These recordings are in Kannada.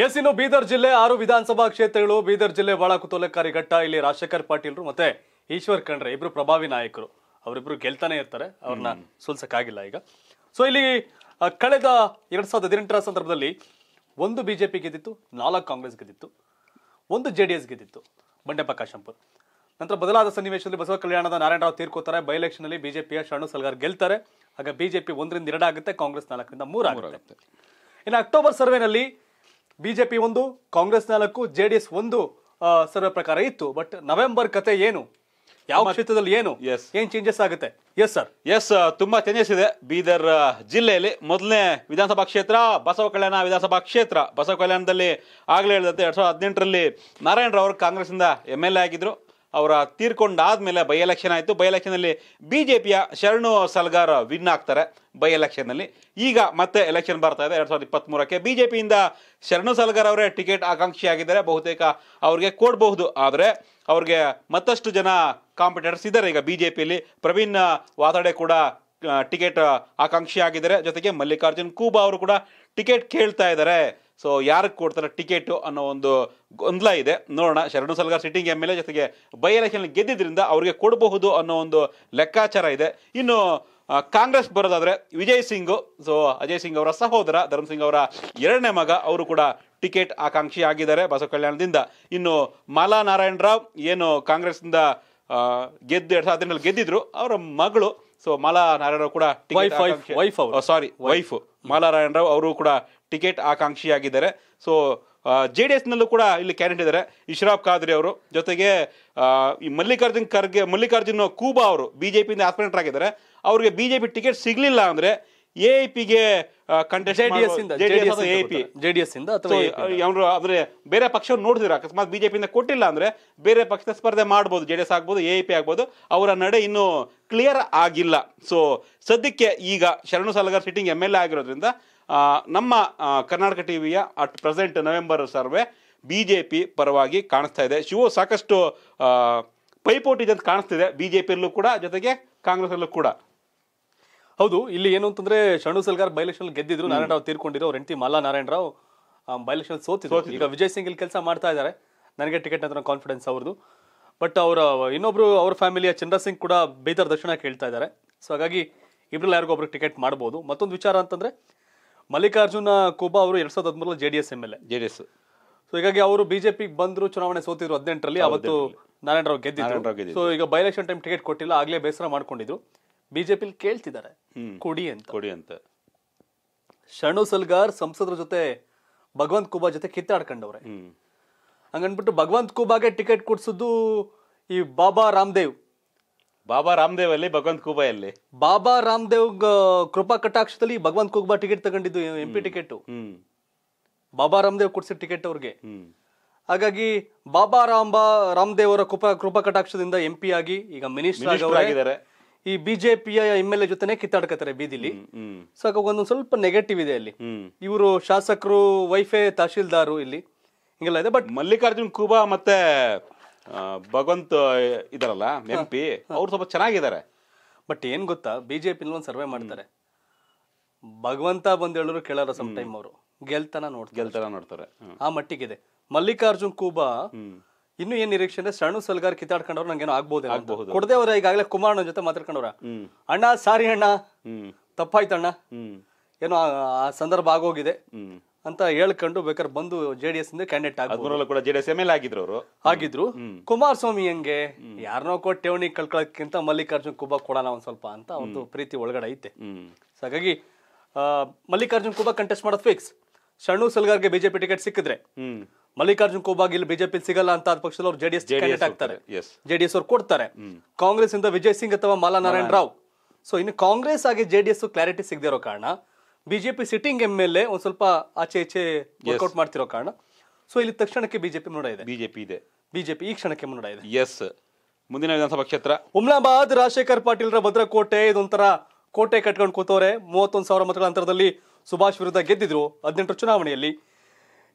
ಎಸ್ ಇನ್ನು ಬೀದರ್ ಜಿಲ್ಲೆ ಆರು ವಿಧಾನಸಭಾ ಕ್ಷೇತ್ರಗಳು ಬೀದರ್ ಜಿಲ್ಲೆ ಬಹಳ ಕುತೂಹಲಕಾರಿ ಘಟ್ಟ ಇಲ್ಲಿ ರಾಜಶೇಖರ್ ಪಾಟೀಲ್ರು ಮತ್ತೆ ಈಶ್ವರ್ ಖಂಡ್ರೆ ಇಬ್ರು ಪ್ರಭಾವಿ ನಾಯಕರು ಅವರಿಬ್ರು ಗೆಲ್ತಾನೆ ಇರ್ತಾರೆ ಅವ್ರನ್ನ ಸೋಲ್ಸಕ್ಕಾಗಿಲ್ಲ ಈಗ ಸೊ ಇಲ್ಲಿ ಕಳೆದ ಎರಡ್ ಸಾವಿರದ ಹದಿನೆಂಟರ ಸಂದರ್ಭದಲ್ಲಿ ಒಂದು ಬಿಜೆಪಿ ಗೆದ್ದಿತ್ತು ನಾಲ್ಕು ಕಾಂಗ್ರೆಸ್ ಗೆದ್ದಿತ್ತು ಒಂದು ಜೆ ಡಿ ಎಸ್ ಗೆದ್ದಿತ್ತು ಬಂಡೆಪ್ಪ ಕಾಶಂಪುರ್ ನಂತರ ಬದಲಾದ ಸನ್ನಿವೇಶದಲ್ಲಿ ಬಸವ ಕಲ್ಯಾಣದ ನಾರಾಯಣರಾವ್ ತೀರ್ಕೋತಾರೆ ಬೈ ಎಲೆಕ್ಷನ್ ಅಲ್ಲಿ ಬಿಜೆಪಿಯ ಶರಣು ಸಲ್ಗಾರ್ ಗೆಲ್ತಾರೆ ಆಗ ಬಿಜೆಪಿ ಒಂದರಿಂದ ಎರಡಾಗುತ್ತೆ ಕಾಂಗ್ರೆಸ್ ನಾಲ್ಕರಿಂದ ಮೂರಾಗುತ್ತೆ ಇನ್ನು ಅಕ್ಟೋಬರ್ ಸರ್ವೆನಲ್ಲಿ ಬಿಜೆಪಿ ಒಂದು ಕಾಂಗ್ರೆಸ್ ನಾಲ್ಕು ಜೆ ಡಿ ಎಸ್ ಒಂದು ಸರ್ವೆ ಪ್ರಕಾರ ಇತ್ತು ಬಟ್ ನವೆಂಬರ್ ಕತೆ ಏನು ಯಾವ ಕ್ಷೇತ್ರದಲ್ಲಿ ಏನು ಎಸ್ ಏನ್ ಚೇಂಜಸ್ ಆಗುತ್ತೆ ಎಸ್ ಸರ್ ಎಸ್ ತುಂಬಾ ಚೇಂಜಸ್ ಇದೆ ಬೀದರ್ ಜಿಲ್ಲೆಯಲ್ಲಿ ಮೊದಲನೇ ವಿಧಾನಸಭಾ ಕ್ಷೇತ್ರ ಬಸವ ಕಲ್ಯಾಣ ವಿಧಾನಸಭಾ ಕ್ಷೇತ್ರ ಬಸವ ಕಲ್ಯಾಣದಲ್ಲಿ ಆಗಲೇ ಹೇಳಿದಂತೆ ಎರಡ್ ಸಾವಿರದ ಹದಿನೆಂಟರಲ್ಲಿ ನಾರಾಯಣರಾವ್ ಕಾಂಗ್ರೆಸ್ನಿಂದ ಎಂ ಎಲ್ ಎ ಆಗಿದ್ರು ಅವರ ತಿರ್ಕೊಂಡ ಆದ್ಮೇಲೆ ಬಯ ইলেকಷನ್ ಆಯ್ತು ಬಯ ইলেকಷನ್ ಅಲ್ಲಿ ಬಿಜೆಪಿ ಯ ಶರಣು ಸಲಗಾರ್ ವಿನ್ನ್ ಆಗ್ತಾರೆ ಬಯ ইলেকಷನ್ ಅಲ್ಲಿ ಈಗ ಮತ್ತೆ ইলেকಷನ್ ಬರ್ತಾ ಇದೆ 2023ಕ್ಕೆ ಬಿಜೆಪಿ ಇಂದ ಶರಣು ಸಲಗಾರ್ ಅವರ ಟಿಕೆಟ್ ಆಕಾಂಕ್ಷಿ ಆಗಿದ್ದಾರೆ ಬಹುತೇಕ ಅವರಿಗೆ ಕೊಡ್ಬಹುದು ಆದರೆ ಅವರಿಗೆ ಮತ್ತಷ್ಟು ಜನ ಕಾಂಪಿಟಿಟರ್ಸ್ ಇದ್ದಾರೆ ಈಗ ಬಿಜೆಪಿ ಅಲ್ಲಿ ಪ್ರವೀಣ್ ವಾತಡೆ ಕೂಡ ಟಿಕೆಟ್ ಆಕಾಂಕ್ಷಿ ಆಗಿದ್ದಾರೆ ಜೊತೆಗೆ ಮಲ್ಲಿಕಾರ್ಜನ್ ಕೂಬಾ ಅವರು ಕೂಡ ಟಿಕೆಟ್ ಕೇಳ್ತಾ ಇದ್ದಾರೆ ಸೊ ಯಾರು ಕೊಡ್ತಾರೆ ಟಿಕೆಟು ಅನ್ನೋ ಒಂದು ಗೊಂದಲ ಇದೆ ನೋಡೋಣ Sharanu Salgar sitting M L ಜೊತೆಗೆ ಬೈ ಎಲೆಕ್ಷನ್ ಗೆದ್ದಿದ್ರಿಂದ ಅವರಿಗೆ ಕೊಡಬಹುದು ಅನ್ನೋ ಒಂದು ಲೆಕ್ಕಾಚಾರ ಇದೆ ಇನ್ನು ಕಾಂಗ್ರೆಸ್ ಬರೋದಾದರೆ ವಿಜಯ್ ಸಿಂಗ್ ಸೊ ಅಜಯ್ ಸಿಂಗ್ ಅವರ ಸಹೋದರ ಧರ್ಮ್ ಸಿಂಗ್ ಅವರ ಎರಡನೇ ಮಗ ಅವರು ಕೂಡ ಟಿಕೆಟ್ ಆಕಾಂಕ್ಷಿ ಆಗಿದ್ದಾರೆ ಬಸವ ಕಲ್ಯಾಣದಿಂದ ಇನ್ನು ಮಾಲಾ ನಾರಾಯಣ ರಾವ್ ಏನು ಕಾಂಗ್ರೆಸ್ನಿಂದ ಗೆದ್ದು ಎರಡ್ ಸಾವಿರದ ಗೆದ್ದಿದ್ರು ಅವರ ಮಗಳು ಸೊ ಮಾಲಾ ರಾವ್ ಕೂಡ sorry wife oh, Mala Rao ಅವರು ಕೂಡ ಟಿಕೆಟ್ ಆಕಾಂಕ್ಷಿಯಾಗಿದ್ದಾರೆ ಸೊ ಜೆ ಡಿ ಎಸ್ನಲ್ಲೂ ಕೂಡ ಇಲ್ಲಿ ಕ್ಯಾಂಡಿಡೇಟ್ ಇದ್ದಾರೆ ಇಶ್ರಾಫ್ ಖಾದ್ರಿ ಅವರು ಜೊತೆಗೆ ಈ ಮಲ್ಲಿಕಾರ್ಜುನ್ ಖರ್ಗೆ ಮಲ್ಲಿಕಾರ್ಜುನ್ ಕೂಬಾ ಅವರು ಬಿ ಜೆ ಪಿಯಿಂದ ಆಗಿದ್ದಾರೆ ಅವರಿಗೆ ಬಿ ಜೆ ಪಿ ಟಿಕೆಟ್ ಸಿಗಲಿಲ್ಲ ಅಂದರೆ ಎ ಐ ಪಿಗೆ ಅಂದ್ರೆ ಬೇರೆ ಪಕ್ಷ ನೋಡಿದ್ರೆ ಅಕಸ್ಮಾತ್ ಬಿಜೆಪಿಯಿಂದ ಕೊಟ್ಟಿಲ್ಲ ಅಂದ್ರೆ ಬೇರೆ ಪಕ್ಷದ ಸ್ಪರ್ಧೆ ಮಾಡಬಹುದು ಜೆಡಿಎಸ್ ಡಿ ಆಗ್ಬೋದು ಎ ಐ ಪಿ ಆಗ್ಬೋದು ಅವರ ನಡೆ ಇನ್ನೂ ಕ್ಲಿಯರ್ ಆಗಿಲ್ಲ ಸೊ ಸದ್ಯಕ್ಕೆ ಈಗ Sharanu Salagar sitting M L A ಆಗಿರೋದ್ರಿಂದ ನಮ್ಮ ಕರ್ನಾಟಕ ಟಿ ವಿಯ at present November survey B J P ಪರವಾಗಿ ಕಾಣಿಸ್ತಾ ಇದೆ ಶಿವು ಸಾಕಷ್ಟು ಪೈಪೋಟಿ ಅಂತ ಕಾಣಿಸ್ತಿದೆ ಬಿ ಜೆ ಪಿಯಲ್ಲೂ ಕೂಡ ಜೊತೆಗೆ ಕಾಂಗ್ರೆಸ್ ಅಲ್ಲೂ ಕೂಡ ಹೌದು ಇಲ್ಲಿ ಏನು ಅಂತಂದ್ರೆ ಶಣು ಸಲ್ಗಾರ್ ಬೈಲೆಕ್ಷನ್ ಗೆದ್ದಿದ್ರು ನಾರಾಯಣರಾವ್ ತೀರ್ಕೊಂಡಿರೋ ಅವ್ರ ಹೆಂಡತಿ ಮಲ್ಲಾ ನಾರಾಯಣರಾವ್ ಬೈಲೆಕ್ಷನ್ ಸೋತಿದ್ರು ಈಗ ವಿಜಯ್ ಸಿಂಗ್ ಇಲ್ಲಿ ಕೆಲಸ ಮಾಡ್ತಾ ಇದ್ದಾರೆ ನನಗೆ ಟಿಕೆಟ್ ಅಂತ ಕಾನ್ಫಿಡೆನ್ಸ್ ಅವ್ರದ್ದು ಬಟ್ ಅವರ ಇನ್ನೊಬ್ರು ಅವ್ರ ಫ್ಯಾಮಿಲಿಯ ಚಂದ್ರ ಸಿಂಗ್ ಕೂಡ ಬೇತರ ದರ್ಶನ ಕೇಳ್ತಾ ಇದ್ದಾರೆ ಸೊ ಹಾಗಾಗಿ ಇಬ್ರಲ್ಲಿ ಒಬ್ರಿಗೆ ಟಿಕೆಟ್ ಮಾಡ್ಬೋದು ಮತ್ತೊಂದು ವಿಚಾರ ಅಂತಂದ್ರೆ ಮಲ್ಲಿಕಾರ್ಜುನ ಕೋಬಾ ಅವರು ಎರಡ್ ಸಾವಿರದ ಹದಿಮೂರಲ್ಲಿ J D S M L A J S so ಹೀಗಾಗಿ ಅವರು ಬಿಜೆಪಿಗೆ ಬಂದ್ರು ಚುನಾವಣೆ ಸೋತಿದ್ರು ಹದಿನೆಂಟರಲ್ಲಿ ಅವತ್ತು ನಾರಾಯಣ ರಾವ್ ಗೆದ್ದಿದ್ರು ಸೊ ಈಗ ಬೈ ಎಲೆಕ್ಷನ್ ಟೈಮ್ ಟಿಕೆಟ್ ಕೊಟ್ಟಿಲ್ಲ ಆಗ್ಲೇ ಬೇಸರ ಮಾಡ್ಕೊಂಡಿದ್ರು ಬಿಜೆಪಿಲಿ ಕೇಳ್ತಿದ್ದಾರೆ ಕೊಡಿ ಅಂತ ಕೊಡಿ ಅಂತ ಶರಣು ಸಲ್ಗಾರ್ ಸಂಸದರ ಜೊತೆ ಭಗವಂತ್ ಕುಬಾ ಜೊತೆ ಕಿತ್ತಾಡ್ಕೊಂಡವ್ರೆ ಹಂಗನ್ಬಿಟ್ಟು ಭಗವಂತ್ ಕುಬಾಗೆ ಟಿಕೆಟ್ ಕೊಡ್ಸಿದ್ದು ಈ ಬಾಬಾ ರಾಮದೇವ್ ಬಾಬಾ ರಾಮದೇವ್ ಅಲ್ಲಿ ಭಗವಂತ್ ಕುಬಾ ಅಲ್ಲಿ ಬಾಬಾ ರಾಮದೇವ್ ಕೃಪಾ ಕಟಾಕ್ಷದಲ್ಲಿ ಭಗವಂತ್ ಕೂಬಾ ಟಿಕೆಟ್ ತಗೊಂಡಿದ್ದು M P ticket Baba Ramdev ಕೊಡ್ಸಿದ ಟಿಕೆಟ್ ಅವ್ರಿಗೆ ಹಾಗಾಗಿ ಬಾಬಾ ಬಾ ರಾಮದೇವ್ ಅವರ ಕೃಪಾ ಕೃಪಾ ಕಟಾಕ್ಷದಿಂದ ಎಂ ಪಿ ಆಗಿ ಈಗ ಮಿನಿಸ್ಟರ್ ಆಗಿದ್ದಾರೆ ಈ ಬಿಜೆಪಿಯ ಎಂ ಎಲ್ ಎ ಜೊತೆ ಕಿತ್ತಾಡ್ಕತಾರೆ ಬೀದಿಲಿ ಸೊ ಒಂದೊಂದು ಸ್ವಲ್ಪ ನೆಗೆಟಿವ್ ಇದೆ ಅಲ್ಲಿ ಇವರು ಶಾಸಕರು ವೈಫೆ ತಹಶೀಲ್ದಾರ್ ಇಲ್ಲಿ ಹಿಂಗೆಲ್ಲ ಇದೆ ಬಟ್ ಮಲ್ಲಿಕಾರ್ಜುನ್ ಕುಬಾ ಮತ್ತೆ ಭಗವಂತ ಇದಾರಲ್ಲ ಎಂ ಪಿ ಅವ್ರು ಸ್ವಲ್ಪ ಚೆನ್ನಾಗಿದ್ದಾರೆ ಬಟ್ ಏನ್ ಗೊತ್ತಾ ಬಿಜೆಪಿ ಒಂದು ಸರ್ವೆ ಮಾಡ್ತಾರೆ ಭಗವಂತ ಬಂದ್ ಹೇಳಿದ್ರು ಕೇಳಲ್ಲ ಸಮ್ ಟೈಮ್ ಅವರು ಗೆಲ್ತನ ನೋಡ್ತಾರೆ ಗೆಲ್ತನ ನೋಡ್ತಾರೆ ಆ ಮಟ್ಟಿಗಿದೆ ಮಲ್ಲಿಕಾರ್ಜುನ್ ಕೂಬಾ ಇನ್ನು ಏನ್ ನಿರೀಕ್ಷೆ ಅಂದ್ರೆ ಸಣ್ಣ ಸಲ್ಗಾರ್ ಕಿತ್ತಾಡ್ಕೊಂಡವ್ರು ನಂಗೇನೋ ಆಗ್ಬಹುದು ಕೊಡದೆ ಅವ್ರ ಈಗಾಗಲೇ ಕುಮಾರ್ ಜೊತೆ ಮಾತಾಡ್ಕೊಂಡವ್ರ ಅಣ್ಣ ಸಾರಿ ಅಣ್ಣ ತಪ್ಪಾಯ್ತಣ್ಣ ಏನೋ ಆ ಸಂದರ್ಭ ಆಗೋಗಿದೆ ಅಂತ ಹೇಳ್ಕೊಂಡು ಬೇಕಾದ್ರೆ ಬಂದು ಜೆ ಡಿ ಎಸ್ ಇಂದ ಕ್ಯಾಂಡಿಡೇಟ್ ಜೆಡಿಎಸ್ ಆಗಿದ್ರು ಅವರು ಆಗಿದ್ರು ಕುಮಾರಸ್ವಾಮಿ ಹೆಂಗೆ ಯಾರನ್ನೋ ಕೂಡ ಠೇವಣಿ ಕಳ್ಕೊಳಕ್ಕಿಂತ ಮಲ್ಲಿಕಾರ್ಜುನ್ ಕುಬಾ ಕೊಡೋಣ ಒಂದ್ ಸ್ವಲ್ಪ ಅಂತ ಒಂದು ಪ್ರೀತಿ ಒಳಗಡೆ ಐತೆ ಹಾಗಾಗಿ ಮಲ್ಲಿಕಾರ್ಜುನ್ ಕುಬಾ ಕಂಟೆಸ್ಟ್ ಮಾಡೋದು ಫಿಕ್ಸ್ ಶಣ್ಣು ಸಲ್ಗಾರ್ಗೆ ಬಿಜೆಪಿ ಟಿಕೆಟ್ ಸಿಕ್ಕಿದ್ರೆ ಮಲ್ಲಿಕಾರ್ಜುನ್ ಖೋಬಾಗ್ ಇಲ್ಲಿ ಬಿಜೆಪಿ ಸಿಗಲ್ಲ ಅಂತ ಆದ ಪಕ್ಷದಲ್ಲಿ ಅವ್ರು ಜೆಡಿಎಸ್ ಕ್ಯಾಂಡಿಡೇಟ್ ಆಗ್ತಾರೆ ಜೆಡಿಎಸ್ ಅವ್ರು ಕೊಡ್ತಾರೆ ಕಾಂಗ್ರೆಸ್ ಇಂದ ವಿಜಯ್ ಸಿಂಗ್ ಅಥವಾ ಮಾಲಾ ನಾರಾಯಣ್ ರಾವ್ ಸೊ ಇನ್ನು ಕಾಂಗ್ರೆಸ್ ಆಗಿ ಜೆಡಿಎಸ್ ಕ್ಲಾರಿಟಿ ಸಿಗದಿರೋ ಕಾರಣ BJP sitting M L A ಒಂದ್ ಸ್ವಲ್ಪ ಆಚೆ ಈಚೆ ವರ್ಕೌಟ್ ಮಾಡ್ತಿರೋ ಕಾರಣ ಸೊ ಇಲ್ಲಿ ತಕ್ಷಣಕ್ಕೆ ಬಿಜೆಪಿ ಮುನ್ನಡೆ ಇದೆ ಬಿಜೆಪಿ ಇದೆ ಬಿಜೆಪಿ ಈ ಕ್ಷಣಕ್ಕೆ ಮುನ್ನಡೆ ಇದೆ ಎಸ್ ಮುಂದಿನ ವಿಧಾನಸಭಾ ಕ್ಷೇತ್ರ ಹುಮ್ನಾಬಾದ್ ರಾಜಶೇಖರ್ ಪಾಟೀಲ್ರ ಭದ್ರಕೋಟೆ ಇದೊಂಥರ ಕೋಟೆ ಕಟ್ಕೊಂಡು ಕೂತವ್ರೆ ಮೂವತ್ತೊಂದು ಸಾವಿರ ಮತಗಳ ಅಂತರದಲ್ಲಿ ಸುಭಾಷ್ ವಿರುದ್ಧ ಗೆದ್ದಿದ್ರು ಹದಿನೆಂಟು ಚುನಾವಣೆಯಲ್ಲಿ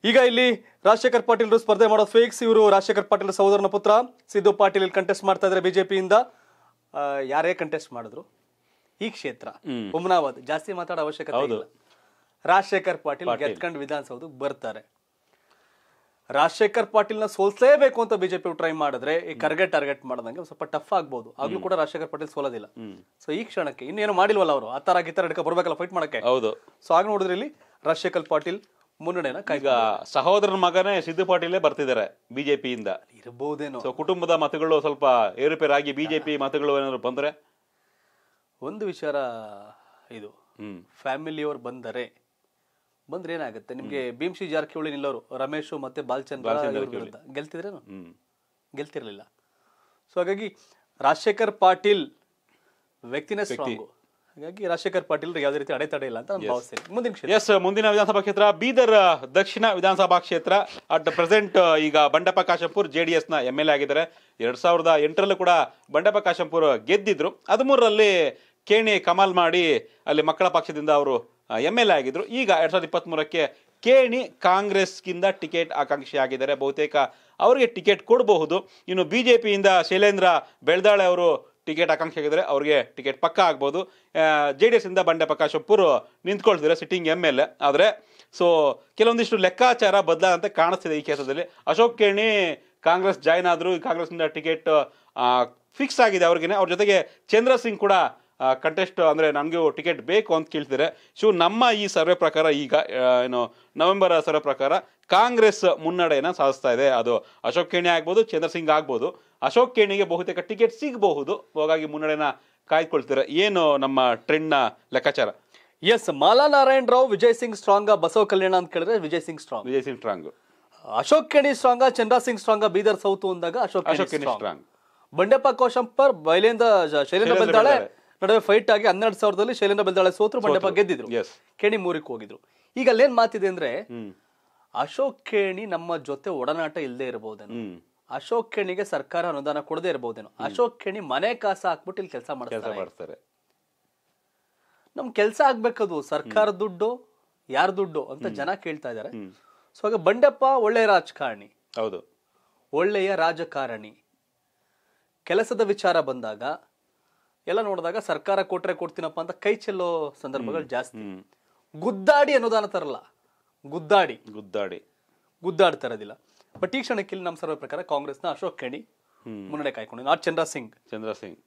ಈಗ ಇಲ್ಲಿ ರಾಜಶೇಖರ್ ಪಾಟೀಲ್ರು ಸ್ಪರ್ಧೆ ಮಾಡೋ ಫೇಕ್ಸ್ ಇವರು ರಾಜಶೇಖರ್ ಪಾಟೀಲ್ ಸಹೋದರನ ಪುತ್ರ ಸಿದ್ದು ಪಾಟೀಲ್ ಕಂಟೆಸ್ಟ್ ಮಾಡ್ತಾ ಇದ್ದಾರೆ ಬಿಜೆಪಿಯಿಂದ ಯಾರೇ ಕಂಟೆಸ್ಟ್ ಮಾಡಿದ್ರು ಈ ಕ್ಷೇತ್ರ ಉಮ್ನಾಬಾದ್ ಜಾಸ್ತಿ ಮಾತಾಡೋ ಅವಶ್ಯಕತೆ ಇಲ್ಲ ರಾಜಶೇಖರ್ ಪಾಟೀಲ್ ಗೆದ್ಕೊಂಡು ವಿಧಾನಸೌಧಕ್ಕೆ ಬರ್ತಾರೆ ರಾಜಶೇಖರ್ ಪಾಟೀಲ್ ನ ಸೋಲ್ಸೇಬೇಕು ಅಂತ ಬಿಜೆಪಿ ಟ್ರೈ ಮಾಡಿದ್ರೆ ಈ ಕರ್ಗೆ ಟಾರ್ಗೆಟ್ ಮಾಡಿದಂಗೆ ಸ್ವಲ್ಪ ಟಫ್ ಆಗ್ಬೋದು ಆಗ್ಲೂ ಕೂಡ ರಾಜಶೇಖರ್ ಪಾಟೀಲ್ ಸೋಲೋದಿಲ್ಲ ಸೊ ಈ ಕ್ಷಣಕ್ಕೆ ಇನ್ನೇನು ಮಾಡಿಲ್ವಲ್ಲ ಅವರು ಆ ತರ ಗಿತ್ತರ ಬರ್ಬೇಕಲ್ಲ ಫೈಟ್ ಮಾಡಕ್ಕೆ ಹೌದು ಸೊ ಆಗ ನೋಡಿದ್ರೆ ಇಲ್ಲಿ ರಾಜಶೇಖರ್ ಪಾಟೀಲ್ ಮುನ್ನಡೆನ ಈಗ ಸಹೋದರನ ಮಗನೇ ಸಿದ್ದು ಪಾಟೀಲೇ ಬರ್ತಿದ್ದಾರೆ ಬಿಜೆಪಿಯಿಂದ ಇರಬಹುದೇನೋ ಸೊ ಕುಟುಂಬದ ಮತಗಳು ಸ್ವಲ್ಪ ಏರುಪೇರಾಗಿ ಬಿಜೆಪಿ ಮತಗಳು ಏನಾದ್ರು ಬಂದ್ರೆ ಒಂದು ವಿಚಾರ ಇದು ಫ್ಯಾಮಿಲಿಯವರು ಬಂದರೆ ಬಂದ್ರೆ ಏನಾಗುತ್ತೆ ನಿಮ್ಗೆ ಭೀಮ್ಸಿ ಜಾರಕಿಹೊಳಿ ನಿಲ್ಲೋರು ರಮೇಶ್ ಮತ್ತೆ ಬಾಲ್ಚಂದ್ರ ವಿರುದ್ಧ ಗೆಲ್ತಿದ್ರೇನು ಗೆಲ್ತಿರ್ಲಿಲ್ಲ ಸೊ ಹಾಗಾಗಿ ರಾಜಶೇಖರ್ ಪಾಟೀಲ್ ವ್ಯಕ್ತಿನೇ ಸ್ಟ್ರಾಂಗು ಹಾಗಾಗಿ ರಾಜಶೇಖರ್ ಪಾಟೀಲ್ ಯಾವುದೇ ರೀತಿ ಅಡೆತಡೆ ಇಲ್ಲ ಅಂತ ನಾನು ಭಾವಿಸ್ತೇನೆ ಮುಂದಿನ ಕ್ಷೇತ್ರ ಎಸ್ ಮುಂದಿನ ವಿಧಾನಸಭಾ ಕ್ಷೇತ್ರ ಬೀದರ್ ದಕ್ಷಿಣ ವಿಧಾನಸಭಾ ಕ್ಷೇತ್ರ ಅಟ್ ಪ್ರೆಸೆಂಟ್ ಈಗ ಬಂಡಪ್ಪ ಕಾಶಂಪುರ್ ಜೆ ಡಿ ನ ಎಮ್ ಎಲ್ ಎ ಆಗಿದ್ದಾರೆ ಎರಡ್ ಸಾವಿರದ ಎಂಟರಲ್ಲೂ ಕೂಡ ಬಂಡಪ್ಪ ಕಾಶಂಪುರ್ ಗೆದ್ದಿದ್ರು ಹದಿಮೂರರಲ್ಲಿ ಕೇಣಿ ಕಮಾಲ್ ಮಾಡಿ ಅಲ್ಲಿ ಮಕ್ಕಳ ಪಕ್ಷದಿಂದ ಅವರು ಎಂ ಎಲ್ ಎ ಆಗಿದ್ರು ಈಗ ಎರಡ್ ಸಾವಿರದ ಮೂರಕ್ಕೆ ಕೇಣಿ ಕಾಂಗ್ರೆಸ್ಗಿಂತ ಟಿಕೆಟ್ ಆಕಾಂಕ್ಷಿ ಆಗಿದ್ದಾರೆ ಬಹುತೇಕ ಅವರಿಗೆ ಟಿಕೆಟ್ ಕೊಡಬಹುದು ಇನ್ನು ಬಿ ಜೆ ಪಿಯಿಂದ ಶೈಲೇಂದ್ರ ಬೆಳ್ದಾಳೆ ಅವರು ಟಿಕೆಟ್ ಆಕಾಂಕ್ಷೆಗಿದ್ರೆ ಅವ್ರಿಗೆ ಟಿಕೆಟ್ ಪಕ್ಕ ಆಗ್ಬೋದು ಜೆ ಡಿ ಎಸ್ ಇಂದ ಬಂಡೆ ಪ್ರಕಾಶ್ ನಿಂತ್ಕೊಳ್ತಿದ್ರೆ ಸಿಟ್ಟಿಂಗ್ ಎಮ್ ಎಲ್ ಎ ಆದರೆ ಸೊ ಕೆಲವೊಂದಿಷ್ಟು ಲೆಕ್ಕಾಚಾರ ಬದಲಾದಂತೆ ಕಾಣಿಸ್ತಿದೆ ಈ ಕೇಸದಲ್ಲಿ ಅಶೋಕ್ ಕೇಣಿ ಕಾಂಗ್ರೆಸ್ ಜಾಯ್ನ್ ಆದರೂ ಕಾಂಗ್ರೆಸ್ನಿಂದ ಟಿಕೆಟ್ ಫಿಕ್ಸ್ ಆಗಿದೆ ಅವ್ರಿಗೆ ಅವ್ರ ಜೊತೆಗೆ ಚಂದ್ರ ಸಿಂಗ್ ಕೂಡ ಕಂಟೆಸ್ಟ್ ಅಂದರೆ ನನಗೂ ಟಿಕೆಟ್ ಬೇಕು ಅಂತ ಕೇಳ್ತಿದ್ದಾರೆ ಸೊ ನಮ್ಮ ಈ ಸರ್ವೆ ಪ್ರಕಾರ ಈಗ ಏನು ನವೆಂಬರ್ ಸರ್ವೆ ಪ್ರಕಾರ ಕಾಂಗ್ರೆಸ್ ಮುನ್ನಡೆಯನ್ನು ಸಾಧಿಸ್ತಾ ಇದೆ ಅದು ಅಶೋಕ್ ಕೇಣಿ ಆಗ್ಬೋದು ಚಂದ್ರ ಸಿಂಗ್ ಆಗ್ಬೋದು ಅಶೋಕ್ ಕೇಣಿಗೆ ಬಹುತೇಕ ಟಿಕೆಟ್ ಸಿಗಬಹುದು ಹಾಗಾಗಿ ಮುನ್ನಡೆನ ಕಾಯ್ದುಕೊಳ್ತೀರ ಏನು ನಮ್ಮ ಟ್ರೆಂಡ್ನ ಲೆಕ್ಕಾಚಾರ ಎಸ್ ಮಾಲಾ ನಾರಾಯಣ ರಾವ್ ವಿಜಯ್ ಸಿಂಗ್ ಸ್ಟ್ರಾಂಗ್ ಬಸವ ಕಲ್ಯಾಣ ಅಂತ ಕೇಳಿದ್ರೆ Vijay Singh strong Vijay Singh strong Ashok Kheni strong Chandra Singh strong Bidar south ಅಂದಾಗ ಅಶೋಕ್ ಸ್ಟ್ರಾಂಗ್ ಬಂಡೆಪ್ಪ ಕೋಶಂಪರ್ ಬೈಲೇಂದ್ರ ಶೈಲೇಂದ್ರ ಬೆಲ್ದಾಳೆ ನಡುವೆ ಫೈಟ್ ಆಗಿ ಹನ್ನೆರಡು ಸಾವಿರದಲ್ಲಿ ಶೈಲೇಂದ್ರ ಬೆಲ್ದಾಳೆ ಸೋತರು ಬಂಡೆಪ್ಪ ಗೆದ್ದಿದ್ರು ಕೇಣಿ ಮೂರಕ್ಕೆ ಹೋಗಿದ್ರು ಈಗ ಅಲ್ಲೇನ್ ಮಾತಿದೆ ಅಂದ್ರೆ ಅಶೋಕ್ ಕೇಣಿ ನಮ್ಮ ಜೊತೆ ಒಡನಾಟ ಇಲ್ಲದೆ ಇರಬಹುದು ಅಶೋಕ್ ಖೇಣಿಗೆ ಸರ್ಕಾರ ಅನುದಾನ ಕೊಡದೇ ಇರಬಹುದೇನೋ ಅಶೋಕ್ ಖೇಣಿ ಮನೆ ಕಾಸ ಹಾಕ್ಬಿಟ್ಟು ಇಲ್ಲಿ ಕೆಲಸ ಮಾಡ್ತಾರೆ ನಮ್ ಕೆಲಸ ಆಗ್ಬೇಕದು ಸರ್ಕಾರ ದುಡ್ಡು ಯಾರ ದುಡ್ಡು ಅಂತ ಜನ ಕೇಳ್ತಾ ಇದಾರೆ ಸೊ ಹಾಗೆ ಬಂಡೆಪ್ಪ ಒಳ್ಳೆಯ ರಾಜಕಾರಣಿ ಹೌದು ಒಳ್ಳೆಯ ರಾಜಕಾರಣಿ ಕೆಲಸದ ವಿಚಾರ ಬಂದಾಗ ಎಲ್ಲ ನೋಡಿದಾಗ ಸರ್ಕಾರ ಕೊಟ್ರೆ ಕೊಡ್ತೀನಪ್ಪ ಅಂತ ಕೈ ಚೆಲ್ಲೋ ಸಂದರ್ಭಗಳು ಜಾಸ್ತಿ ಗುದ್ದಾಡಿ ಅನುದಾನ ತರಲ್ಲ ಗುದ್ದಾಡಿ ಗುದ್ದಾಡಿ ಗುದ್ದಾಡ್ತಾ ಇರೋದಿಲ್ಲ ಬಟ್ ಈ ಕ್ಷಣಕ್ಕೆ ಇಲ್ಲಿ ನಮ್ಮ ಸರ್ವ ಪ್ರಕಾರ ಕಾಂಗ್ರೆಸ್ನ ಅಶೋಕ್ ಖೇಣಿ ಮುನ್ನಡೆ ಕಾಯ್ಕೊಂಡಿದ್ದ ನಾಟ್ ಚಂದ್ರ ಸಿಂಗ್ ಚಂದ್ರ ಸಿಂಗ್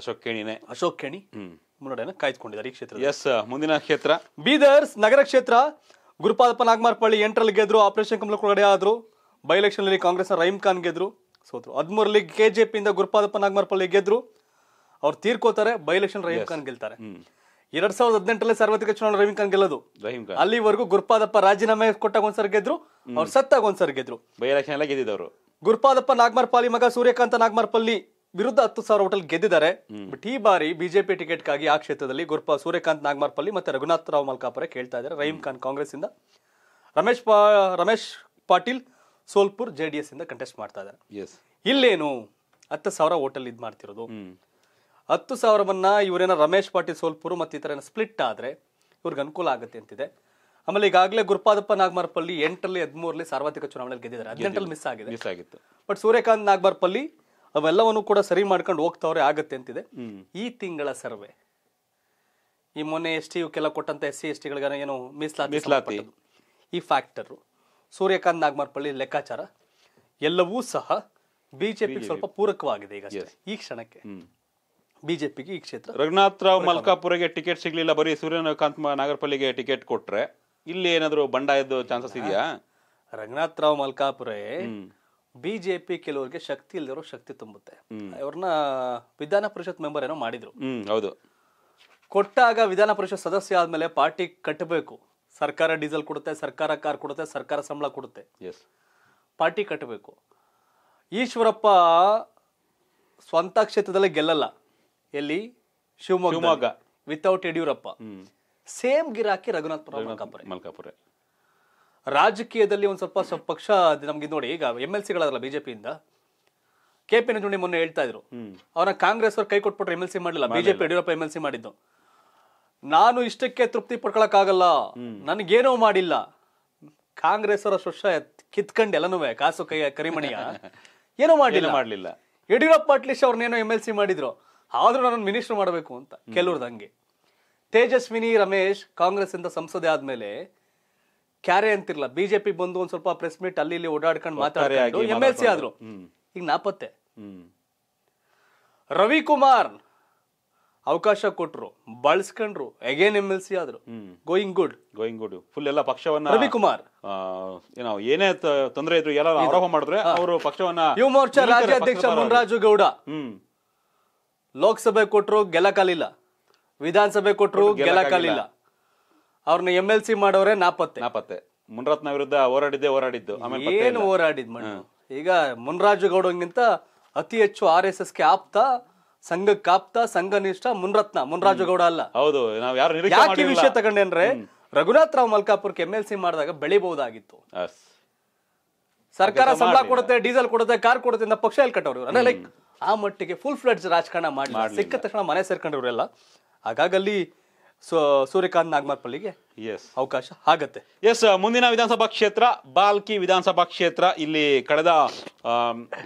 ಅಶೋಕ್ ಕೇಣಿನೇ ಅಶೋಕ್ ಖೇಣಿ ಮುನ್ನಡೆಯನ್ನು ಕಾಯ್ದುಕೊಂಡಿದ್ದಾರೆ ಈ ಕ್ಷೇತ್ರ ಎಸ್ ಮುಂದಿನ ಕ್ಷೇತ್ರ ಬೀದರ್ಸ್ ನಗರ ಕ್ಷೇತ್ರ ಗುರುಪಾದಪ್ಪ ನಾಗಮಾರ್ಪಳ್ಳಿ ಎಂಟರಲ್ಲಿ ಗೆದ್ರು ಆಪರೇಷನ್ ಕಮಲ ಕೊಳಗಡೆ ಆದ್ರು ಬೈ ಎಲೆಕ್ಷನ್ ಅಲ್ಲಿ ಕಾಂಗ್ರೆಸ್ನ ರಹೀಂ ಖಾನ್ ಗೆದ್ರು ಸೋತರು ಹದಿಮೂರಲ್ಲಿ ಕೆಜೆಪಿ ಇಂದ ಗುರುಪಾದಪ್ಪ ನಾಗಮಾರ್ಪಳ್ಳಿ ಗೆದ್ರು ಅವ್ರು ತೀರ್ಕೋತಾರೆ ಬೈ ಎಲೆಕ್ಷನ್ ರಹೀಮ್ ಖಾನ್ ಗೆಲ್ತಾರೆ ಎರಡ್ ಸಾವಿರದ ಹದಿನೆಂಟರಲ್ಲಿ ಸಾರ್ವತ್ರಿಕ ಚುನಾವಣೆ ರಹೀಂ ಖಾನ್ ಗೆಲ್ಲೋದು ಅಲ್ಲಿವರೆಗೂ ಗುರುಪಾದಪ್ಪ ರಾಜೀನಾಮೆ ಕೊಟ್ಟಾಗ ಒಂದ್ಸರಿ ಗೆದ್ರು ಅವ್ರು ಸತ್ತಾಗ ಒಂದ್ಸರ್ ಗೆದ್ರು ಬೈ ಎಲೆಕ್ಷನ್ ಎಲ್ಲ ಗೆದ್ದಿದ್ದವರು ಗುರುಪಾದಪ್ಪ ನಾಗಮಾರ್ಪಾಲಿ ಮಗ ಸೂರ್ಯಕಾಂತ ನಾಗಮಾರ್ಪಲ್ಲಿ ವಿರುದ್ಧ ಹತ್ತು ಸಾವಿರ ಹೋಟೆಲ್ ಗೆದ್ದಿದ್ದಾರೆ ಬಟ್ ಈ ಬಾರಿ ಬಿಜೆಪಿ ಟಿಕೆಟ್ಗಾಗಿ ಆ ಕ್ಷೇತ್ರದಲ್ಲಿ ಗುರುಪ ಸೂರ್ಯಕಾಂತ್ ನಾಗಮಾರ್ಪಲ್ಲಿ ಮತ್ತೆ ರಘುನಾಥ್ ರಾವ್ ಮಲ್ಕಾಪುರ ಕೇಳ್ತಾ ಇದ್ದಾರೆ ರಹೀಮ್ ಖಾನ್ ಕಾಂಗ್ರೆಸ್ ಇಂದ Ramesh Ramesh Patil Solpur J D S ಇಂದ ಕಂಟೆಸ್ಟ್ ಮಾಡ್ತಾ ಇದ್ದಾರೆ ಇಲ್ಲೇನು ಹತ್ತು ಸಾವಿರ ಹೋಟೆಲ್ ಇದು ಮಾಡ್ತಿರೋದು ಹತ್ತು ಸಾವಿರವನ್ನ ಇವರೇನ ರಮೇಶ್ ಪಾಟೀಲ್ ಸೋಲ್ಪುರ್ ಮತ್ತೆ ಈ ಥರ ಸ್ಪ್ಲಿಟ್ ಆದ್ರೆ ಇವ್ರಿಗೆ ಅನುಕೂಲ ಆಗುತ್ತೆ ಅಂತಿದೆ ಆಮೇಲೆ ಈಗಾಗಲೇ ಗುರುಪಾದಪ್ಪ ನಾಗಮಾರ್ಪಲ್ಲಿ ಎಂಟರಲ್ಲಿ ಹದಿಮೂರಲ್ಲಿ ಸಾರ್ವತ್ರಿಕ ಚುನಾವಣೆಯಲ್ಲಿ ಗೆದ್ದಿದ್ದಾರೆ ಹದಿನೆಂಟರಲ್ಲಿ ಮಿಸ್ ಆಗಿದೆ ಮಿಸ್ ಆಗಿತ್ತು ಬಟ್ ಸೂರ್ಯಕಾಂತ್ ನಾಗಮಾರ್ಪಲ್ಲಿ ಅವೆಲ್ಲವನ್ನು ಕೂಡ ಸರಿ ಮಾಡ್ಕೊಂಡು ಹೋಗ್ತಾವ್ರೆ ಆಗತ್ತೆ ಅಂತಿದೆ ಈ ತಿಂಗಳ ಸರ್ವೆ ಈ ಮೊನ್ನೆ ಎಸ್ ಟಿ ಕೆಲ ಕೊಟ್ಟಂತ ಎಸ್ ಸಿ ಎಸ್ ಟಿಗಳಿಗೆ ಏನು ಮೀಸಲಾತಿ ಈ ಫ್ಯಾಕ್ಟರ್ ಸೂರ್ಯಕಾಂತ್ ನಾಗಮಾರ್ಪಳ್ಳಿ ಲೆಕ್ಕಾಚಾರ ಎಲ್ಲವೂ ಸಹ ಬಿಜೆಪಿ ಸ್ವಲ್ಪ ಪೂರಕವಾಗಿದೆ ಈಗ ಈ ಕ್ಷಣಕ್ಕೆ ಬಿಜೆಪಿಗೆ ಈ ಕ್ಷೇತ್ರ ರಘುನಾಥ್ ರಾವ್ ಮಲ್ಕಾಪುರಗೆ ಟಿಕೆಟ್ ಸಿಗ್ಲಿಲ್ಲ ಬರೀ ಸೂರ್ಯಕಾಂತ್ ನಾಗರಪಲ್ಲಿಗೆ ಟಿಕೆಟ್ ಕೊಟ್ರೆ ಇಲ್ಲಿ ಏನಾದರೂ ಬಂಡಾಯದ್ದು ಚಾನ್ಸಸ್ ಇದೆಯಾ ರಂಗನಾಥ್ ರಾವ್ ಮಲ್ಕಾಪುರೆ ಬಿಜೆಪಿ ಕೆಲವರಿಗೆ ಶಕ್ತಿ ಇಲ್ದಿರೋ ಶಕ್ತಿ ತುಂಬುತ್ತೆ ಅವ್ರನ್ನ ವಿಧಾನ ಪರಿಷತ್ ಮೆಂಬರ್ ಏನೋ ಮಾಡಿದ್ರು ಹೌದು ಕೊಟ್ಟಾಗ ವಿಧಾನ ಪರಿಷತ್ ಸದಸ್ಯ ಆದ್ಮೇಲೆ ಪಾರ್ಟಿ ಕಟ್ಟಬೇಕು ಸರ್ಕಾರ ಡೀಸೆಲ್ ಕೊಡುತ್ತೆ ಸರ್ಕಾರ ಕಾರ್ ಕೊಡುತ್ತೆ ಸರ್ಕಾರ ಸಂಬಳ ಕೊಡುತ್ತೆ ಪಾರ್ಟಿ ಕಟ್ಟಬೇಕು ಈಶ್ವರಪ್ಪ ಸ್ವಂತ ಕ್ಷೇತ್ರದಲ್ಲೇ ಗೆಲ್ಲಲ್ಲ ಎಲ್ಲಿ ಶಿವಮೊಗ್ಗ ವಿತೌಟ್ ಯಡಿಯೂರಪ್ಪ ಸೇಮ್ ಗಿರಾಕಿ ರಘುನಾಥ್ ಮಲ್ಕಾಪುರ ರಾಜಕೀಯದಲ್ಲಿ ಒಂದು ಸ್ವಲ್ಪ ಸ್ವಲ್ಪ ಪಕ್ಷ ನಮ್ಗೆ ನೋಡಿ ಈಗ ಎಮ್ ಎಲ್ ಸಿಗಳಾದ್ರಲ್ಲ ಬಿಜೆಪಿಯಿಂದ ಕೆ ಪಿ ನಂಜುಂಡಿ ಮೊನ್ನೆ ಹೇಳ್ತಾ ಇದ್ರು ಅವ್ರನ್ನ ಕಾಂಗ್ರೆಸ್ ಅವ್ರು ಕೈ ಕೊಟ್ಬಿಟ್ರೆ ಎಮ್ ಎಲ್ ಸಿ ಮಾಡಲಿಲ್ಲ BJP Yediyurappa M L C ಮಾಡಿದ್ದು ನಾನು ಇಷ್ಟಕ್ಕೆ ತೃಪ್ತಿ ಪಡ್ಕೊಳಕ್ಕಾಗಲ್ಲ ನನಗೇನೋ ಮಾಡಿಲ್ಲ ಕಾಂಗ್ರೆಸ್ ಅವರ ಶುಷ ಕಿತ್ಕೊಂಡು ಎಲ್ಲನೂ ಕಾಸು ಕೈ ಕರಿಮಣಿಯ ಏನೋ ಮಾಡಿಲ್ಲ ಮಾಡಲಿಲ್ಲ ಯಡಿಯೂರಪ್ಪ ಅಟ್ಲೀಸ್ಟ್ ಅವ್ರನ್ನೇನೋ ಎಮ್ ಎಲ್ ಸಿ ಮಾಡಿದ್ರು ಆದ್ರೂ ನಾನು ಮಿನಿಸ್ಟರ್ ಮಾಡಬೇಕು ಅಂತ ಕೆಲವ್ರದ್ದು ಹಂಗೆ ತೇಜಸ್ವಿನಿ ರಮೇಶ್ ಕಾಂಗ್ರೆಸ್ ಇಂದ ಸಂಸದೆ ಆದ್ಮೇಲೆ ಕ್ಯಾರೆ ಅಂತಿರಲ್ಲ ಬಿಜೆಪಿ ಬಂದು ಒಂದ್ ಸ್ವಲ್ಪ ಪ್ರೆಸ್ ಮೀಟ್ ಅಲ್ಲಿ ಇಲ್ಲಿ ಓಡಾಡ್ಕೊಂಡು ಮಾತಾಡ್ತಾರೆ ಎಂ ಎಲ್ ಸಿ ಆದ್ರು ಈಗ ನಾಪತ್ತೆ ರವಿಕುಮಾರ್ ಅವಕಾಶ ಕೊಟ್ರು ಬಳಸ್ಕೊಂಡ್ರು ಅಗೇನ್ ಎಂ ಎಲ್ ಸಿ ಆದ್ರು going good going good full ಎಲ್ಲ ಪಕ್ಷವನ್ನ ರವಿಕುಮಾರ್ ಏನೋ ಏನೇ ತೊಂದರೆ ಇದ್ರು ಎಲ್ಲ ಆರೋಪ ಮಾಡಿದ್ರೆ ಅವರು ಪಕ್ಷವನ್ನ ಯುವ ಮೋರ್ಚಾ ರಾಜ್ಯಾಧ್ಯಕ್ಷ ಮುನ್ರಾಜು ಗೌಡ ಲೋಕಸಭೆ ಕೊಟ್ರು ಗೆಲ್ಲಕಾಲಿಲ್ಲ ವಿಧಾನಸಭೆ ಕೊಟ್ಟರು ಗೆಲ್ಲಕ್ಕಾಗಲಿಲ್ಲ ಅವ್ರನ್ನ ಎಂ ಎಲ್ ಸಿ ಮಾಡೋರೆ ನಾಪತ್ತೆ ನಾಪತ್ತೆ ಮುನ್ರತ್ನ ವಿರುದ್ಧ ಹೋರಾಡಿದ್ದೆ ಹೋರಾಡಿದ್ದು ಆಮೇಲೆ ಏನು ಹೋರಾಡಿದ್ ಮಣ್ಣು ಈಗ ಮುನ್ರಾಜು ಗೌಡಂಗಿಂತ ಅತಿ ಹೆಚ್ಚು ಆರ್ ಎಸ್ ಎಸ್ಗೆ ಆಪ್ತ ಸಂಘಕ್ಕೆ ಆಪ್ತ ನಿಷ್ಠ ಮುನ್ರತ್ನ ಮುನ್ರಾಜು ಗೌಡ ಅಲ್ಲ ಹೌದು ನಾವು ಯಾರು ಯಾಕೆ ವಿಷಯ ತಗೊಂಡೆ ಅಂದ್ರೆ Raghunath Rao Malkapur M L C ಮಾಡಿದಾಗ ಬೆಳಿಬಹುದಾಗಿತ್ತು ಸರ್ಕಾರ ಸಂಬಳ ಕೊಡುತ್ತೆ ಡೀಸೆಲ್ ಕೊಡುತ್ತೆ ಕಾರ್ ಕೊಡುತ್ತೆ ಅಂತ ಪಕ್ಷ ಎಲ್ಲಿ ಅಂದ್ರೆ ಲೈಕ್ ಆ ಮಟ್ಟಿಗೆ ಫುಲ್ ಫ್ಲಡ್ಜ್ ರಾಜಕಾರಣ ಮಾಡಿ ಸಿಕ್ಕ ತಕ್ಷಣ ಮನೆ ಸೇರ್ಕೊಂಡವ್ರೆಲ್ಲ ಹಾಗಾಗಲ್ಲಿ ಸೂರ್ಯಕಾಂತ್ ನಾಗಮಾರ್ಪಲ್ಲಿಗೆ ಎಸ್ ಅವಕಾಶ ಆಗತ್ತೆ ಎಸ್ ಮುಂದಿನ ವಿಧಾನಸಭಾ ಕ್ಷೇತ್ರ ಬಾಲ್ಕಿ ವಿಧಾನಸಭಾ ಕ್ಷೇತ್ರ ಇಲ್ಲಿ ಕಳೆದ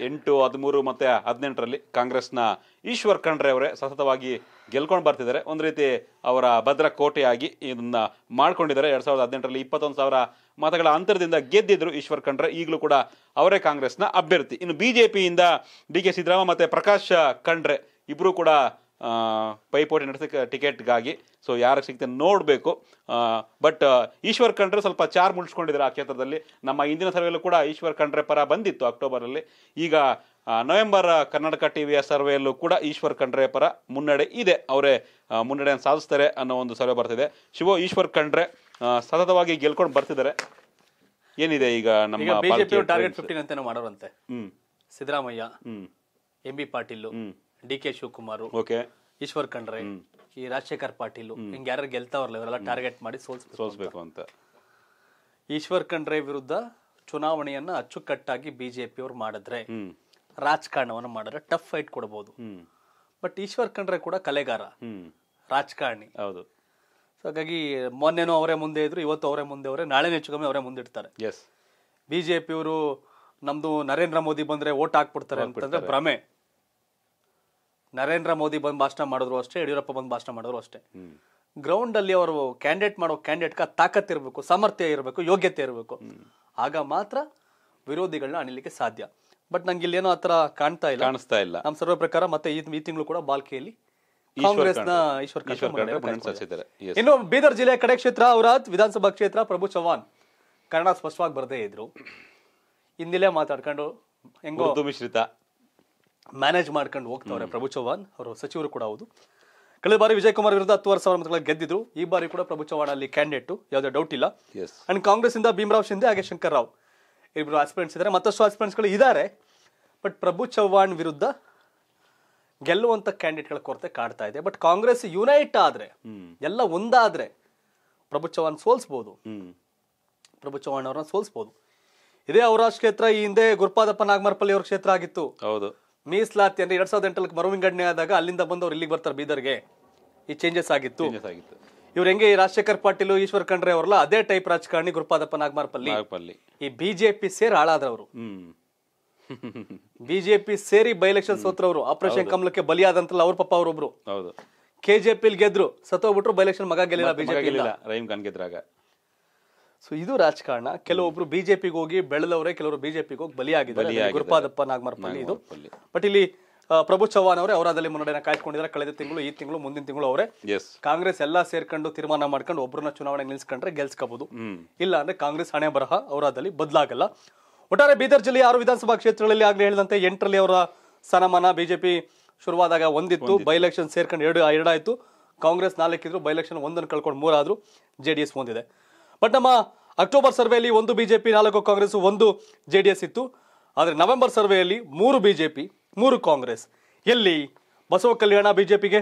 ಎಂಟು ಹದಿಮೂರು ಮತ್ತೆ ಹದಿನೆಂಟರಲ್ಲಿ ಕಾಂಗ್ರೆಸ್ನ ಈಶ್ವರ್ ಖಂಡ್ರೆ ಅವರೇ ಸತತವಾಗಿ ಗೆಲ್ಕೊಂಡು ಬರ್ತಿದ್ದಾರೆ ಒಂದು ರೀತಿ ಅವರ ಭದ್ರ ಕೋಟೆಯಾಗಿ ಇದನ್ನ ಮಾಡ್ಕೊಂಡಿದ್ದಾರೆ ಎರಡ್ ಸಾವಿರದ ಹದಿನೆಂಟರಲ್ಲಿ ಇಪ್ಪತ್ತೊಂದು ಸಾವಿರ ಮತಗಳ ಅಂತರದಿಂದ ಗೆದ್ದಿದ್ರು ಈಶ್ವರ್ ಖಂಡ್ರೆ ಈಗಲೂ ಕೂಡ ಅವರೇ ಕಾಂಗ್ರೆಸ್ನ ಅಭ್ಯರ್ಥಿ ಇನ್ನು ಬಿಜೆಪಿಯಿಂದ ಡಿ ಕೆ ಸಿದ್ದರಾಮ ಮತ್ತೆ ಪ್ರಕಾಶ್ ಖಂಡ್ರೆ ಇಬ್ರು ಕೂಡ ಪೈಪೋಟಿ ಟಿಕೆಟ್ ಟಿಕೆಟ್ಗಾಗಿ ಸೊ ಯಾರಿಗೆ ಸಿಗ್ತದೆ ನೋಡಬೇಕು ಬಟ್ ಈಶ್ವರ್ ಖಂಡ್ರೆ ಸ್ವಲ್ಪ ಚಾರ್ ಮುಳ್ಸ್ಕೊಂಡಿದ್ದಾರೆ ಆ ಕ್ಷೇತ್ರದಲ್ಲಿ ನಮ್ಮ ಹಿಂದಿನ ಸರ್ವೆಯಲ್ಲೂ ಕೂಡ ಈಶ್ವರ್ ಖಂಡ್ರೆ ಪರ ಬಂದಿತ್ತು ಅಕ್ಟೋಬರಲ್ಲಿ ಈಗ ನವೆಂಬರ್ ಕರ್ನಾಟಕ ಟಿ ವಿಯ ಸರ್ವೆಯಲ್ಲೂ ಕೂಡ ಈಶ್ವರ್ ಖಂಡ್ರೆ ಪರ ಮುನ್ನಡೆ ಇದೆ ಅವರೇ ಮುನ್ನಡೆಯನ್ನು ಸಾಧಿಸ್ತಾರೆ ಅನ್ನೋ ಒಂದು ಸರ್ವೆ ಬರ್ತಿದೆ ಶಿವ ಈಶ್ವರ್ ಖಂಡ್ರೆ ಸತತವಾಗಿ ಗೆಲ್ಕೊಂಡು ಬರ್ತಿದ್ದಾರೆ ಏನಿದೆ ಈಗ ನಮ್ಮ ಬಿಜೆಪಿ ಟಾರ್ಗೆಟ್ ಫಿಫ್ಟೀನ್ ಅಂತ ಮಾಡೋರಂತೆ ಹ್ಮ್ Siddaramaiah M B Patil D K Shivakumar okay Eshwar Khandre ಈ ರಾಜಶೇಖರ್ ಪಾಟೀಲ್ ಹಿಂಗ್ ಯಾರು ಗೆಲ್ತಾವ್ರಲ್ಲ ಇವರೆಲ್ಲ ಟಾರ್ಗೆಟ್ ಮಾಡಿ ಸೋಲ್ಸ್ಬೇಕು ಅಂತ ಈಶ್ವರ್ ಖಂಡ್ರೆ ವಿರುದ್ಧ ಚುನಾವಣೆಯನ್ನ ಅಚ್ಚುಕಟ್ಟಾಗಿ ಬಿಜೆಪಿ ಅವ್ರು ಮಾಡಿದ್ರೆ ರಾಜಕಾರಣವನ್ನು ಮಾಡಿದ್ರೆ ಟಫ್ ಫೈಟ್ ಕೊಡಬಹುದು ಬಟ್ ಈಶ್ವರ್ ಖಂಡ್ರೆ ಕೂಡ ಕಲೆಗಾರ ರಾಜಕಾರಣಿ ಹೌದು ಸೊ ಹಾಗಾಗಿ ಮೊನ್ನೆನೂ ಅವರೇ ಮುಂದೆ ಇದ್ರು ಇವತ್ತು ಅವರೇ ಮುಂದೆ ಅವರೇ ನಾಳೆ ಹೆಚ್ಚು ಕಮ್ಮಿ ಅವರೇ ಮುಂದಿಡ್ತಾರೆ ಬಿಜೆಪಿಯವರು ನಮ್ದು ನರೇಂದ್ರ ಮೋದಿ ಬಂದ್ರೆ ಓಟ್ ಹಾಕ್ಬಿಡ್ತಾರೆ ಅಂತಂದ್ರೆ ಭ್ರಮೆ ನರೇಂದ್ರ ಮೋದಿ ಬಂದು ಭಾಷಣ ಮಾಡಿದ್ರು ಅಷ್ಟೇ ಯಡಿಯೂರಪ್ಪ ಬಂದು ಭಾಷಣ ಮಾಡಿದ್ರು ಅಷ್ಟೇ ಗ್ರೌಂಡ್ ಅಲ್ಲಿ ಅವರು ಕ್ಯಾಂಡಿಡೇಟ್ ಮಾಡೋ ಕ್ಯಾಂಡಿಡೇಟ್ ಕ ತಾಕತ್ ಇರಬೇಕು ಸಾಮರ್ಥ್ಯ ಇರಬೇಕು ಯೋಗ್ಯತೆ ಇರಬೇಕು ಆಗ ಮಾತ್ರ ವಿರೋಧಿಗಳನ್ನ ಅಣಿಲಿಕ್ಕೆ ಸಾಧ್ಯ ಬಟ್ ನಂಗೆ ಇಲ್ಲಿ ಏನೋ ಆತರ ಕಾಣ್ತಾ ಇಲ್ಲ ಕಾಣಿಸ್ತಾ ಇಲ್ಲ ನಮ್ಮ ಸರ್ವೆ ಪ್ರಕಾರ ಮತ್ತೆ ಈ ತಿಂಗಳು ಕೂಡ ಬಾಲ್ಕಿಯಲ್ಲಿ ಕಾಂಗ್ರೆಸ್ನ ಈಶ್ವರ್ ಇನ್ನು ಬೀದರ್ ಜಿಲ್ಲೆ ಕಡೆ ಕ್ಷೇತ್ರ ಅವರ ವಿಧಾನಸಭಾ ಕ್ಷೇತ್ರ ಪ್ರಭು ಚವ್ಹಾಣ್ ಕನ್ನಡ ಸ್ಪಷ್ಟವಾಗಿ ಬರದೇ ಇದ್ರು ಹಿಂದಿಲೇ ಮಾತಾಡ್ಕೊಂಡು ಹೆಂಗೋ ಮಿಶ್ರಿತ ಮ್ಯಾನೇಜ್ ಮಾಡ್ಕೊಂಡು ಹೋಗ್ತಾವ್ರೆ ಪ್ರಭು ಚೌಹಾಣ್ ಅವರು ಸಚಿವರು ಕೂಡ ಹೌದು ಕಳೆದ ಬಾರಿ ವಿಜಯ್ ಕುಮಾರ್ ವಿರುದ್ಧ ಹತ್ತುವರೆ ಸಾವಿರ ಮತಗಳ ಗೆದ್ದಿದ್ರು ಈ ಬಾರಿ ಕೂಡ ಪ್ರಭು ಚೌಹಾಣ್ ಅಲ್ಲಿ ಕ್ಯಾಂಡಿಡೇಟ್ ಯಾವುದೇ ಡೌಟ್ ಇಲ್ಲ ಅಂಡ್ ಕಾಂಗ್ರೆಸ್ ಇಂದ ಭೀಮರಾವ್ ಶಿಂದೆ ಹಾಗೆ ಶಂಕರ್ ರಾವ್ ಇಬ್ಬರು ಆಸ್ಪಿರೆಂಟ್ಸ್ ಇದ್ದಾರೆ ಮತ್ತಷ್ಟು ಆಸ್ಪಿರೆಂಟ್ಸ್ಗಳು ಇದ್ದಾರೆ ಬಟ್ ಪ್ರಭು ಚೌಹಾಣ್ ವಿರುದ್ಧ ಗೆಲ್ಲುವಂಥ ಕ್ಯಾಂಡಿಡೇಟ್ಗಳ ಕೊರತೆ ಕಾಡ್ತಾ ಇದೆ ಬಟ್ ಕಾಂಗ್ರೆಸ್ ಯುನೈಟ್ ಆದರೆ ಎಲ್ಲ ಒಂದಾದರೆ ಪ್ರಭು ಚೌಹಾಣ್ ಸೋಲಿಸ್ಬೋದು ಪ್ರಭು ಚೌಹಾಣ್ ಅವ್ರನ್ನ ಸೋಲಿಸ್ಬೋದು ಇದೇ ಅವರ ಕ್ಷೇತ್ರ ಈ ಹಿಂದೆ ಗುರುಪಾದಪ್ಪ ನಾಗಮರ್ಪಲ್ಲಿ ಅವ್ರ ಕ್ಷೇತ್ರ ಆಗಿತ್ತು ಹೌದು ಮೀಸಲಾತಿ ಅಂದ್ರೆ ಎರಡ್ ಸಾವಿರದ ಎಂಟಲ್ಲಿ ಮರುವಿಂಗಡಣೆ ಆದಾಗ ಅಲ್ಲಿಂದ ಬಂದು ಅವ್ರು ಇಲ್ಲಿಗೆ ಬರ್ತಾರೆ ಬೀದರ್ಗೆ ಈ ಚೇಂಜಸ್ ಆಗಿತ್ತು ಆಗಿತ್ತು ಇವ್ರು ಹೆಂಗೆ ರಾಜಶೇಖರ್ ಪಾಟೀಲ್ ಈಶ್ವರ್ ಖಂಡ್ರೆ ಅವರಲ್ಲ ಅದೇ ಟೈಪ್ ರಾಜಕಾರಣಿ ಗುರುಪಾದಪ್ಪ ನಾಗಮಾರ್ಪಲ್ಲಿ ಈ ಬಿಜೆಪಿ ಸೇರಿ ಹಾಳಾದ್ರವರು ಬಿಜೆಪಿ ಸೇರಿ ಬೈ ಎಲೆಕ್ಷನ್ ಸೋತ್ರವರು ಆಪರೇಷನ್ ಕಮಲಕ್ಕೆ ಬಲಿಯಾದಂತ ಅವ್ರ ಪಪ್ಪ ಅವರೊಬ್ರು ಕೆಜೆಪಿ ಗೆದ್ರು ಸತ್ತೋಗ್ಬಿಟ್ರು ಬೈ ಎಲೆಕ್ಷನ್ ಮಗ ಗೆಲ್ಲ ಬಿಜೆಪಿ ರೈಮ್ ಗೆದ್ರಾಗ ಸೊ ಇದು ರಾಜಕಾರಣ ಕೆಲವೊಬ್ರು ಬಿಜೆಪಿಗೆ ಹೋಗಿ ಬೆಳೆದವರೇ ಕೆಲವರು ಬಿಜೆಪಿಗೆ ಹೋಗಿ ಬಲಿಯಾಗಿದ್ದಾರೆ ಗುರುಪಾದಪ್ಪ ನಾಗಮರಪಲ್ಲಿ ಇದು ಬಟ್ ಇಲ್ಲಿ ಪ್ರಭು ಚವ್ಹಾಣ್ ಅವರೇ ಅವರಾದಲ್ಲಿ ಮುನ್ನಡೆಯನ್ನು ಕಾಯ್ಕೊಂಡಿದ್ದಾರೆ ಕಳೆದ ತಿಂಗಳು ಈ ತಿಂಗಳು ಮುಂದಿನ ತಿಂಗಳು ಅವರೇ ಕಾಂಗ್ರೆಸ್ ಎಲ್ಲಾ ಸೇರ್ಕೊಂಡು ತೀರ್ಮಾನ ಮಾಡ್ಕೊಂಡು ಒಬ್ಬರನ್ನ ಚುನಾವಣೆ ನಿಲ್ಸ್ಕೊಂಡ್ರೆ ಗೆಲ್ಸ್ಕೋಬಹುದು ಇಲ್ಲ ಅಂದ್ರೆ ಕಾಂಗ್ರೆಸ್ ಹಣೆ ಬರಹ ಅವರಾದಲ್ಲಿ ಬದಲಾಗಲ್ಲ ಒಟ್ಟಾರೆ ಬೀದರ್ ಜಿಲ್ಲೆಯ ಆರು ವಿಧಾನಸಭಾ ಕ್ಷೇತ್ರಗಳಲ್ಲಿ ಆಗ್ಲೇ ಹೇಳಿದಂತೆ ಎಂಟರಲ್ಲಿ ಅವರ ಸ್ಥಾನಮಾನ ಬಿಜೆಪಿ ಶುರುವಾದಾಗ ಒಂದಿತ್ತು ಬೈ ಎಲೆಕ್ಷನ್ ಸೇರ್ಕೊಂಡು ಎರಡು ಎರಡಾಯ್ತು ಕಾಂಗ್ರೆಸ್ ನಾಲ್ಕಿದ್ರು ಬೈ ಎಲೆಕ್ಷನ್ ಒಂದನ್ನು ಕಳ್ಕೊಂಡು ಮೂರಾದ್ರು ಜೆ ಡಿ ಎಸ್ ಒಂದಿದೆ ಬಟ್ ನಮ್ಮ ಅಕ್ಟೋಬರ್ ಸರ್ವೆಯಲ್ಲಿ ಒಂದು ಬಿಜೆಪಿ ನಾಲ್ಕು ಕಾಂಗ್ರೆಸ್ ಒಂದು ಜೆ ಡಿ ಎಸ್ ಇತ್ತು ಆದರೆ ನವೆಂಬರ್ ಸರ್ವೆಯಲ್ಲಿ ಮೂರು ಬಿ ಜೆ ಪಿ ಮೂರು ಕಾಂಗ್ರೆಸ್ ಎಲ್ಲಿ ಬಸವ ಕಲ್ಯಾಣ ಬಿ ಜೆ ಪಿಗೆ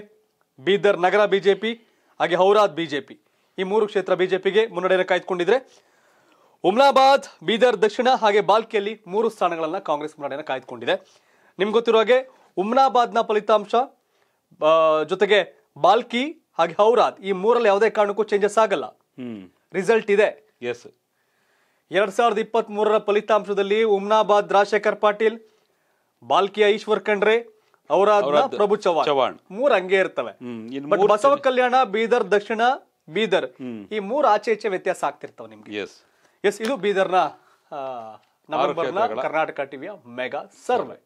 ಬೀದರ್ ನಗರ ಬಿ ಜೆ ಪಿ ಹಾಗೆ ಹೌರಾದ್ ಬಿಜೆಪಿ ಈ ಮೂರು ಕ್ಷೇತ್ರ ಬಿಜೆಪಿಗೆ ಮುನ್ನಡೆಯನ್ನು ಕಾಯ್ದುಕೊಂಡಿದ್ರೆ ಉಮ್ಲಾಬಾದ್ ಬೀದರ್ ದಕ್ಷಿಣ ಹಾಗೆ ಬಾಲ್ಕಿಯಲ್ಲಿ ಮೂರು ಸ್ಥಾನಗಳನ್ನು ಕಾಂಗ್ರೆಸ್ ಮುನ್ನಡೆಯನ್ನು ಕಾಯ್ದುಕೊಂಡಿದೆ ನಿಮ್ಗೆ ಗೊತ್ತಿರುವ ಹಾಗೆ ಉಮ್ನಾಬಾದ್ನ ಫಲಿತಾಂಶ ಜೊತೆಗೆ ಬಾಲ್ಕಿ ಹಾಗೆ ಹೌರಾದ್ ಈ ಮೂರಲ್ಲಿ ಯಾವುದೇ ಕಾರಣಕ್ಕೂ ಚೇಂಜಸ್ ಆಗಲ್ಲ ರಿಸಲ್ಟ್ ಇದೆ ಎಸ್ ಎರಡ್ ಸಾವಿರದ ಇಪ್ಪತ್ತ್ ಮೂರರ ಫಲಿತಾಂಶದಲ್ಲಿ ಉಮ್ನಾಬಾದ್ ರಾಜಶೇಖರ್ ಪಾಟೀಲ್ ಬಾಲ್ಕಿಯ ಈಶ್ವರ್ ಖಂಡ್ರೆ ಅವರ ಪ್ರಭು ಚವ್ಹಾಣ್ ಮೂರ್ ಹಂಗೆ ಇರ್ತವೆ ಬಸವ ಕಲ್ಯಾಣ ಬೀದರ್ ದಕ್ಷಿಣ ಬೀದರ್ ಈ ಮೂರ್ ಆಚೆ ಈಚೆ ವ್ಯತ್ಯಾಸ ಆಗ್ತಿರ್ತಾವ ನಿಮ್ಗೆ ಎಸ್ ಇದು ಬೀದರ್ನ ನವೆಂಬರ್ನ ಕರ್ನಾಟಕ ಟಿವಿಯ ಮೆಗಾ ಸರ್ವೆ